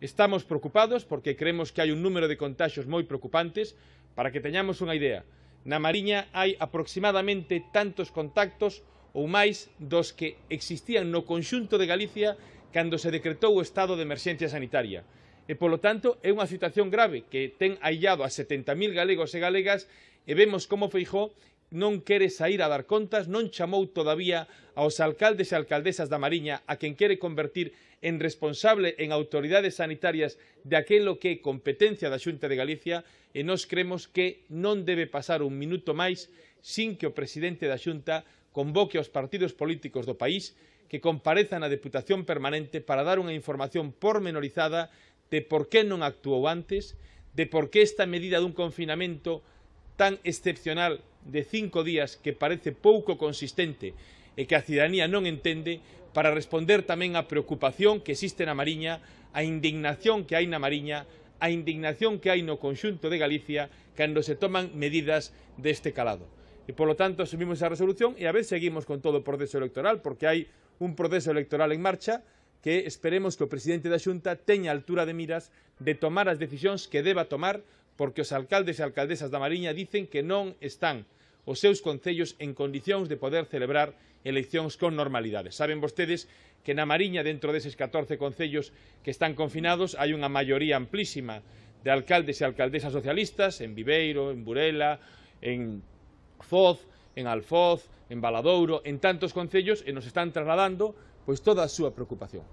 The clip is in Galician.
Estamos preocupados porque creemos que hai un número de contagios moi preocupantes. Para que teñamos unha idea, na Mariña hai aproximadamente tantos contactos ou máis dos que existían no conxunto de Galicia cando se decretou o estado de emerxencia sanitaria. E, polo tanto, é unha situación grave que ten aillado a 70.000 galegos e galegas e vemos como Feijó non quere sair a dar contas, non chamou todavía aos alcaldes e alcaldesas da Mariña a quen quere convertir en responsable en autoridades sanitarias de aquilo que é competencia da Xunta de Galicia e nós cremos que non debe pasar un minuto máis sin que o presidente da Xunta convoque aos partidos políticos do país que comparezan na Deputación Permanente para dar unha información pormenorizada de por que non actuou antes, de por que esta medida dun confinamento tan excepcional de cinco días que parece pouco consistente e que a cidadanía non entende para responder tamén á preocupación que existe na Mariña, á indignación que hai na Mariña, á indignación que hai no conxunto de Galicia cando se toman medidas deste calado. E, polo tanto, asumimos esa resolución e a vez seguimos con todo o proceso electoral, porque hai un proceso electoral en marcha, que esperemos que o presidente da Xunta teña altura de miras de tomar as decisións que deba tomar porque os alcaldes e alcaldesas da Mariña dicen que non están os seus concellos en condicións de poder celebrar eleccións con normalidade. Saben vostedes que na Mariña, dentro deses 14 concellos que están confinados, hai unha maioría amplísima de alcaldes e alcaldesas socialistas en Viveiro, en Burela, en Foz, en Alfoz, en Baladouro, en tantos concellos e nos están trasladando pois toda a súa preocupación.